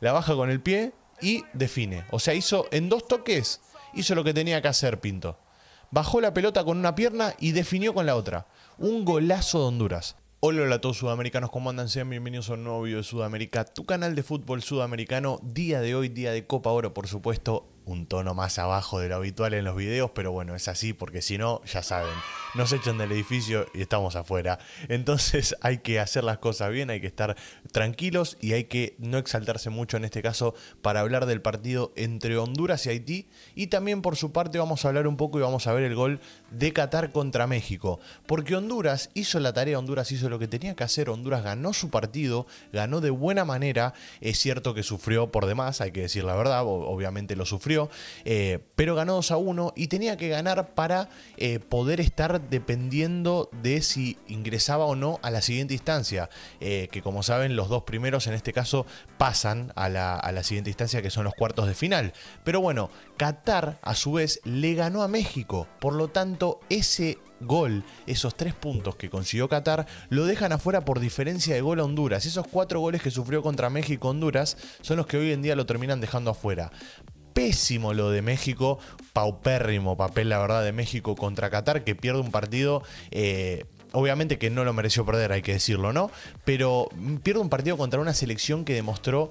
la baja con el pie y define. O sea, hizo en dos toques, hizo lo que tenía que hacer Pinto. Bajó la pelota con una pierna y definió con la otra. Un golazo de Honduras. Hola, hola a todos sudamericanos, ¿cómo andan? Sean bienvenidos a un nuevo de Sudamérica, tu canal de fútbol sudamericano. Día de hoy, día de Copa Oro, por supuesto, un tono más abajo de lo habitual en los videos, pero bueno, es así porque si no, ya saben, nos echan del edificio y estamos afuera. Entonces hay que hacer las cosas bien, hay que estar tranquilos y hay que no exaltarse mucho en este caso para hablar del partido entre Honduras y Haití. Y también por su parte vamos a hablar un poco y vamos a ver el gol de Qatar contra México. Porque Honduras hizo la tarea, Honduras hizo lo que tenía que hacer, Honduras ganó su partido, ganó de buena manera. Es cierto que sufrió por demás, hay que decir la verdad, obviamente lo sufrió, eh, pero ganó 2 a 1 y tenía que ganar para eh, poder estar dependiendo de si ingresaba o no a la siguiente instancia, eh, que como saben los dos primeros en este caso pasan a la, a la siguiente instancia que son los cuartos de final. Pero bueno, Qatar a su vez le ganó a México, por lo tanto ese gol, esos tres puntos que consiguió Qatar, lo dejan afuera por diferencia de gol a Honduras. Esos cuatro goles que sufrió contra México Honduras son los que hoy en día lo terminan dejando afuera pésimo lo de México, paupérrimo papel, la verdad, de México contra Qatar, que pierde un partido. Eh, obviamente que no lo mereció perder, hay que decirlo, ¿no? Pero mm, pierde un partido contra una selección que demostró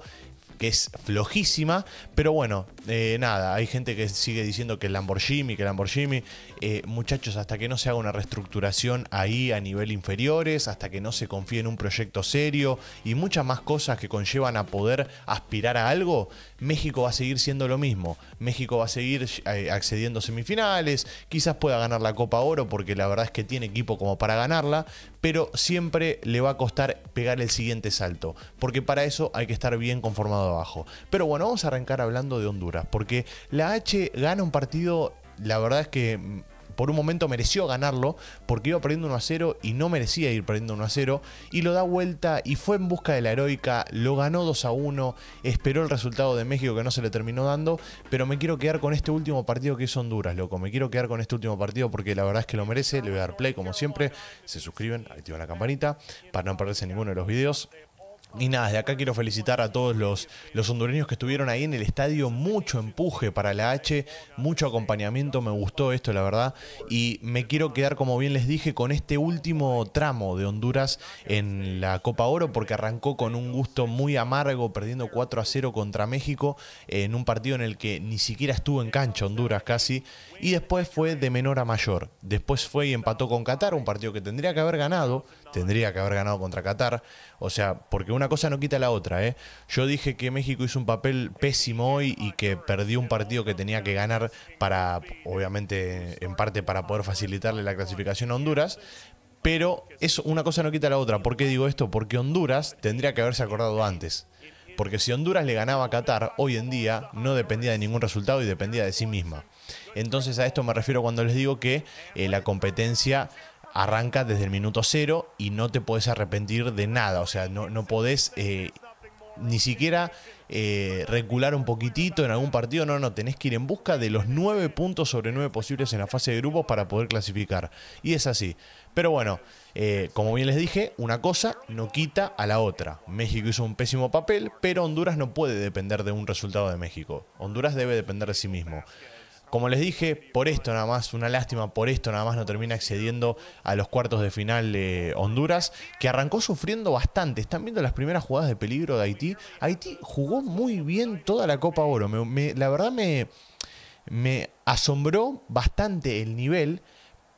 que es flojísima, pero bueno, eh, nada, hay gente que sigue diciendo que el Lamborghini, que el Lamborghini, eh, muchachos, hasta que no se haga una reestructuración ahí a nivel inferiores, hasta que no se confíe en un proyecto serio y muchas más cosas que conllevan a poder aspirar a algo, México va a seguir siendo lo mismo. México va a seguir eh, accediendo a semifinales, quizás pueda ganar la Copa Oro porque la verdad es que tiene equipo como para ganarla, pero siempre le va a costar pegar el siguiente salto, porque para eso hay que estar bien conformado abajo. Pero bueno, vamos a arrancar hablando de Honduras, porque la H gana un partido, la verdad es que mm, por un momento mereció ganarlo porque iba perdiendo 1 a 0 y no merecía ir perdiendo 1 a 0 y lo da vuelta y fue en busca de la heroica, lo ganó 2 a 1, esperó el resultado de México que no se le terminó dando, pero me quiero quedar con este último partido que es Honduras, loco, me quiero quedar con este último partido porque la verdad es que lo merece, le voy a dar play como siempre, se suscriben, activan la campanita para no perderse ninguno de los videos. Y nada, de acá quiero felicitar a todos los, los hondureños que estuvieron ahí en el estadio. Mucho empuje para la H, mucho acompañamiento. Me gustó esto, la verdad. Y me quiero quedar, como bien les dije, con este último tramo de Honduras en la Copa Oro, porque arrancó con un gusto muy amargo, perdiendo 4 a 0 contra México, eh, en un partido en el que ni siquiera estuvo en cancha Honduras casi. Y después fue de menor a mayor. Después fue y empató con Qatar, un partido que tendría que haber ganado. Tendría que haber ganado contra Qatar. O sea, porque una cosa no quita la otra. ¿eh? Yo dije que México hizo un papel pésimo hoy y que perdió un partido que tenía que ganar para, obviamente, en parte para poder facilitarle la clasificación a Honduras. Pero eso, una cosa no quita la otra. ¿Por qué digo esto? Porque Honduras tendría que haberse acordado antes. Porque si Honduras le ganaba a Qatar, hoy en día no dependía de ningún resultado y dependía de sí misma. Entonces a esto me refiero cuando les digo que eh, la competencia arranca desde el minuto cero y no te podés arrepentir de nada. O sea, no, no podés eh, ni siquiera eh, recular un poquitito en algún partido. No, no, tenés que ir en busca de los nueve puntos sobre nueve posibles en la fase de grupos para poder clasificar. Y es así. Pero bueno, eh, como bien les dije, una cosa no quita a la otra. México hizo un pésimo papel, pero Honduras no puede depender de un resultado de México. Honduras debe depender de sí mismo. Como les dije, por esto nada más, una lástima, por esto nada más no termina accediendo a los cuartos de final de Honduras, que arrancó sufriendo bastante. Están viendo las primeras jugadas de peligro de Haití. Haití jugó muy bien toda la Copa Oro. la verdad me asombró bastante el nivel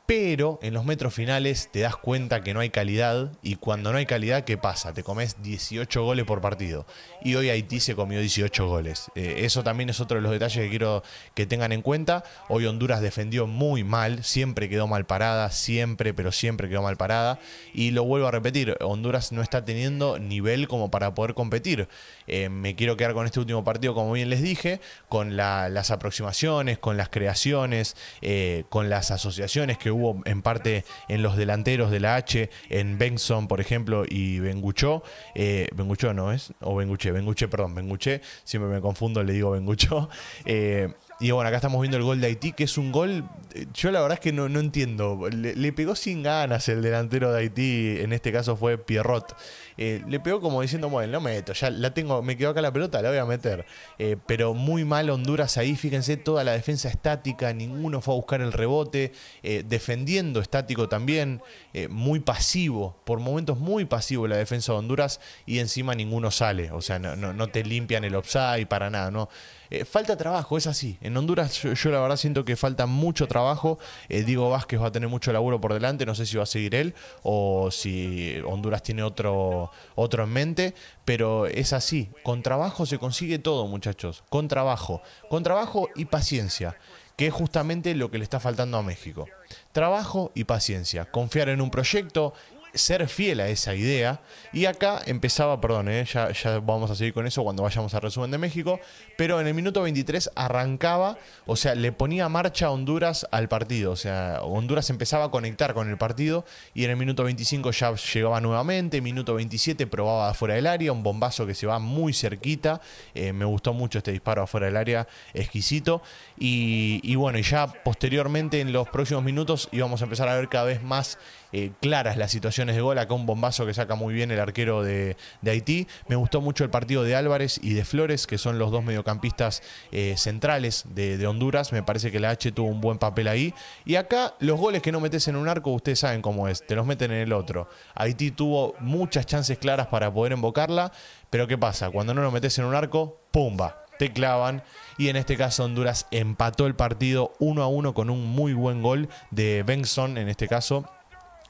pero en los metros finales te das cuenta que no hay calidad y cuando no hay calidad, ¿qué pasa? Te comes 18 goles por partido. Y hoy Haití se comió 18 goles. Eh, eso también es otro de los detalles que quiero que tengan en cuenta. Hoy Honduras defendió muy mal, siempre quedó mal parada, siempre, pero siempre quedó mal parada. Y lo vuelvo a repetir, Honduras no está teniendo nivel como para poder competir. Eh, me quiero quedar con este último partido, como bien les dije, con las aproximaciones, con las creaciones, eh, con las asociaciones que hubo en parte en los delanteros de la H, en Benson, por ejemplo, y Benguchó. Eh, Benguchó no es, o Benguche, Benguche, perdón, Benguche, siempre me confundo, le digo Benguchó. Eh, y bueno, acá estamos viendo el gol de Haití, que es un gol. Eh, yo la verdad es que no, entiendo. Le, pegó sin ganas el delantero de Haití, en este caso fue Pierrot. Eh, le pegó como diciendo, bueno, no meto, ya la tengo, me quedó acá la pelota, la voy a meter. Eh, pero muy mal Honduras ahí, fíjense, toda la defensa estática, ninguno fue a buscar el rebote, defendiendo estático también, muy pasivo, por momentos muy pasivo la defensa de Honduras, y encima ninguno sale. O sea, no, no, no te limpian el offside para nada, ¿no? Eh, falta trabajo, es así. En Honduras yo, la verdad siento que falta mucho trabajo. Eh, Diego Vázquez va a tener mucho laburo por delante, no sé si va a seguir él o si Honduras tiene otro, otro en mente, pero es así. Con trabajo se consigue todo, muchachos. Con trabajo. Con trabajo y paciencia que es justamente lo que le está faltando a México. Trabajo y paciencia, confiar en un proyecto, ser fiel a esa idea. Y acá empezaba, perdón, eh, ya, vamos a seguir con eso cuando vayamos al resumen de México, pero en el minuto 23 arrancaba, o sea, le ponía marcha a Honduras al partido, o sea, Honduras empezaba a conectar con el partido y en el minuto 25 ya llegaba nuevamente, minuto 27 probaba afuera del área, un bombazo que se va muy cerquita, eh, me gustó mucho este disparo afuera del área, exquisito, y, bueno, ya posteriormente en los próximos minutos íbamos a empezar a ver cada vez más eh, claras las situaciones de gol. Acá un bombazo que saca muy bien el arquero de, Haití. Me gustó mucho el partido de Álvarez y de Flores, que son los dos mediocampistas eh, centrales de, Honduras. Me parece que la H tuvo un buen papel ahí. Y acá los goles que no metes en un arco, ustedes saben cómo es, te los meten en el otro. Haití tuvo muchas chances claras para poder invocarla pero ¿qué pasa? Cuando no lo metes en un arco, ¡pumba! te clavan. Y en este caso Honduras empató el partido 1 a 1 con un muy buen gol de Benson, en este caso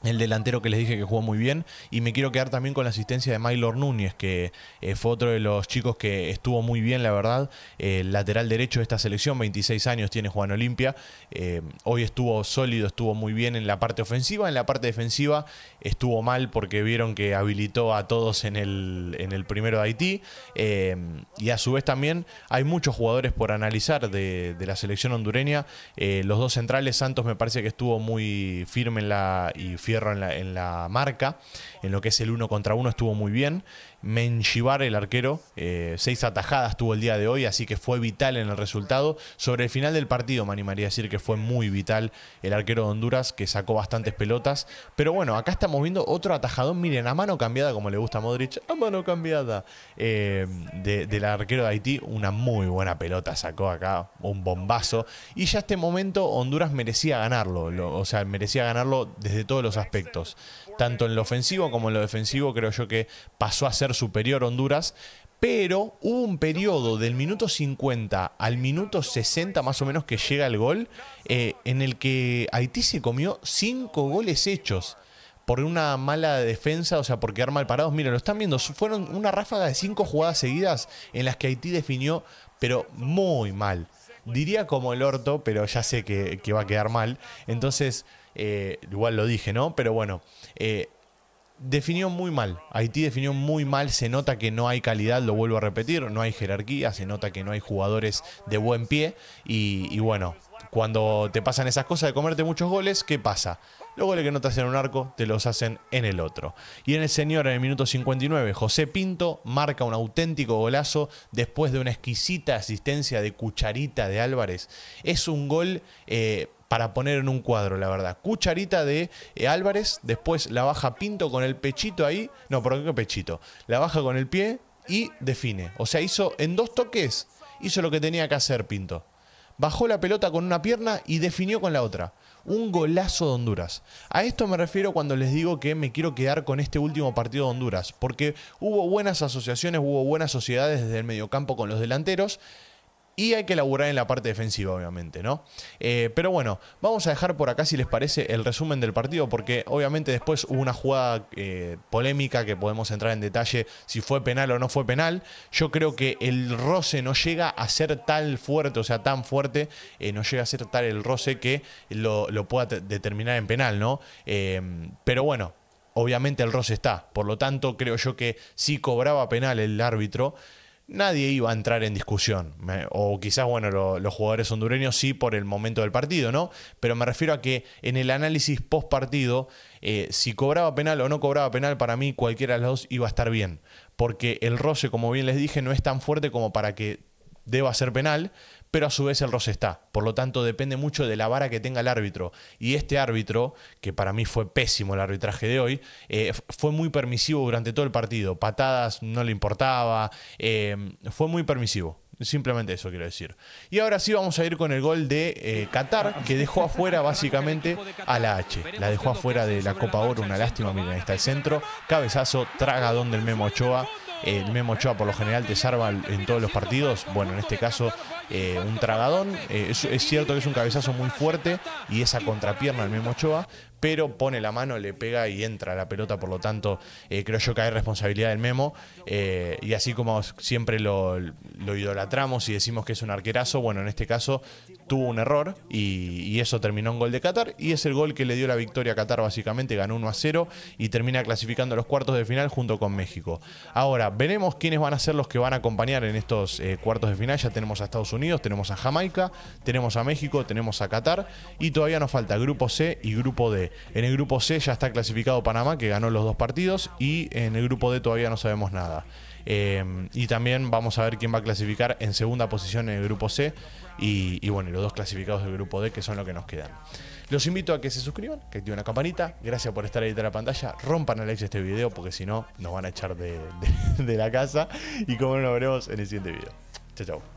el delantero que les dije que jugó muy bien. Y me quiero quedar también con la asistencia de Maylor Núñez, que eh, fue otro de los chicos que estuvo muy bien, la verdad. el lateral derecho de esta selección, 26 años tiene Juan Olimpia. Eh, hoy estuvo sólido, estuvo muy bien en la parte ofensiva. En la parte defensiva estuvo mal porque vieron que habilitó a todos en el, primero de Haití. Eh, y a su vez también hay muchos jugadores por analizar de, de la selección hondureña. los dos centrales, Santos me parece que estuvo muy firme en la, y firme en la, en la marca. En lo que es el uno contra uno estuvo muy bien. Menchivar, el arquero. Eh, seis atajadas tuvo el día de hoy, así que fue vital en el resultado. Sobre el final del partido me animaría a decir que fue muy vital el arquero de Honduras, que sacó bastantes pelotas. Pero bueno, acá estamos viendo otro atajadón, miren, a mano cambiada, como le gusta a Modric, a mano cambiada eh, del arquero de Haití. Una muy buena pelota sacó acá, un bombazo. Y ya este momento Honduras merecía ganarlo, o sea, merecía ganarlo desde todos los aspectos. Tanto en lo ofensivo como en lo defensivo, creo yo que pasó a ser superior Honduras, pero hubo un periodo del minuto 50 al minuto 60 más o menos que llega el gol, eh, en el que Haití se comió cinco goles hechos por una mala defensa, o sea, por quedar mal parados. Miren, lo están viendo, fueron una ráfaga de cinco jugadas seguidas en las que Haití definió, pero muy mal. Diría como el orto, pero ya sé que, va a quedar mal. Entonces, eh, igual lo dije, ¿no? Pero bueno, eh, definió muy mal. Haití definió muy mal, se nota que no hay calidad, lo vuelvo a repetir, no hay jerarquía, se nota que no hay jugadores de buen pie y, bueno, cuando te pasan esas cosas de comerte muchos goles, ¿qué pasa? Los goles que no te hacen en un arco, te los hacen en el otro. Y en el señor, en el minuto 59, José Pinto marca un auténtico golazo después de una exquisita asistencia de cucharita de Álvarez. Es un gol... Eh, para poner en un cuadro, la verdad. Cucharita de eh, Álvarez, después la baja Pinto con el pechito ahí. No, ¿por ¿qué pechito? La baja con el pie y define. O sea, hizo en dos toques, hizo lo que tenía que hacer Pinto. Bajó la pelota con una pierna y definió con la otra. Un golazo de Honduras. A esto me refiero cuando les digo que me quiero quedar con este último partido de Honduras, porque hubo buenas asociaciones, hubo buenas sociedades desde el mediocampo con los delanteros, y hay que laburar en la parte defensiva, obviamente, ¿no? Eh, pero bueno, vamos a dejar por acá, si les parece, el resumen del partido, porque obviamente después hubo una jugada eh, polémica que podemos entrar en detalle si fue penal o no fue penal. Yo creo que el roce no llega a ser tan fuerte, o sea, tan fuerte, eh, no llega a ser tal el roce que lo, lo pueda determinar en penal, ¿no? pero bueno, obviamente el roce está, por lo tanto creo yo que sí cobraba penal el árbitro nadie iba a entrar en discusión. O quizás, bueno, los jugadores hondureños sí por el momento del partido, ¿no? Pero me refiero a que en el análisis post partido, eh, si cobraba penal o no cobraba penal, para mí cualquiera de los dos iba a estar bien. Porque el roce, como bien les dije, no es tan fuerte como para que deba ser penal, pero a su vez el roce está. Por lo tanto, depende mucho de la vara que tenga el árbitro. Y este árbitro, que para mí fue pésimo el arbitraje de hoy, eh, fue muy permisivo durante todo el partido. Patadas no le importaba, eh, fue muy permisivo. Simplemente eso quiero decir. Y ahora sí vamos a ir con el gol de eh, Qatar, que dejó afuera básicamente a la H. La dejó afuera de la Copa Oro, una lástima, miren, ahí está el centro. Cabezazo, tragadón del Memo Ochoa. El Memo Ochoa por lo general te salva en todos los partidos. Bueno, en este caso, eh, un tragadón. Eh, es, cierto que es un cabezazo muy fuerte y esa contrapierna el Memo Ochoa, pero pone la mano, le pega y entra la pelota, por lo tanto eh, creo yo que hay responsabilidad del Memo, eh, y así como siempre lo, idolatramos y decimos que es un arquerazo, bueno, en este caso tuvo un error y, eso terminó en gol de Qatar, y es el gol que le dio la victoria a Qatar básicamente, ganó 1 a 0 y termina clasificando los cuartos de final junto con México. Ahora, veremos quiénes van a ser los que van a acompañar en estos eh, cuartos de final, ya tenemos a Estados Unidos, tenemos a Jamaica, tenemos a México, tenemos a Qatar, y todavía nos falta grupo C y grupo D. En el grupo C ya está clasificado Panamá, que ganó los dos partidos, y en el grupo D todavía no sabemos nada. Em, y también vamos a ver quién va a clasificar en segunda posición en el grupo C. Y, bueno, los dos clasificados del grupo D, que son los que nos quedan. Los invito a que se suscriban, que activen la campanita. Gracias por estar ahí de la pantalla. Rompan el like este video porque si no nos van a echar de, la casa. Y como nos veremos en el siguiente video. Chao, chao.